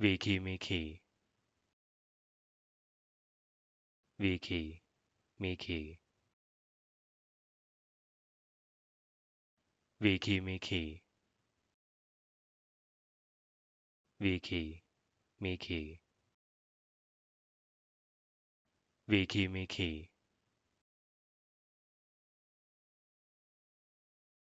Wiki Miki Wiki Miki Wiki Miki Wiki Miki Wiki Miki